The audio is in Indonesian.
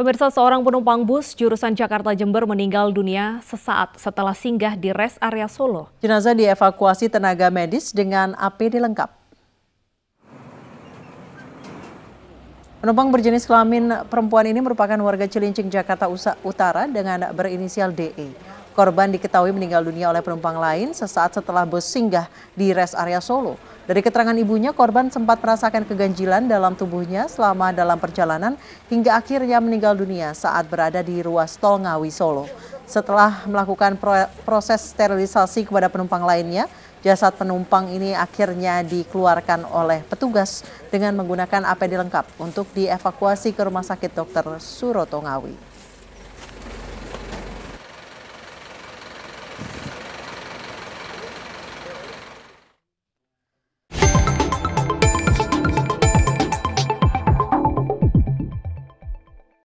Pemirsa seorang penumpang bus jurusan Jakarta Jember meninggal dunia sesaat setelah singgah di res area Solo. Jenazah dievakuasi tenaga medis dengan APD lengkap. Penumpang berjenis kelamin perempuan ini merupakan warga Cilincing, Jakarta Utara dengan berinisial DE. Korban diketahui meninggal dunia oleh penumpang lain sesaat setelah bus singgah di res area Solo. Dari keterangan ibunya, korban sempat merasakan keganjilan dalam tubuhnya selama dalam perjalanan hingga akhirnya meninggal dunia saat berada di ruas tol Ngawi Solo. Setelah melakukan proses sterilisasi kepada penumpang lainnya, jasad penumpang ini akhirnya dikeluarkan oleh petugas dengan menggunakan APD lengkap untuk dievakuasi ke Rumah Sakit Dr. Suroto Ngawi.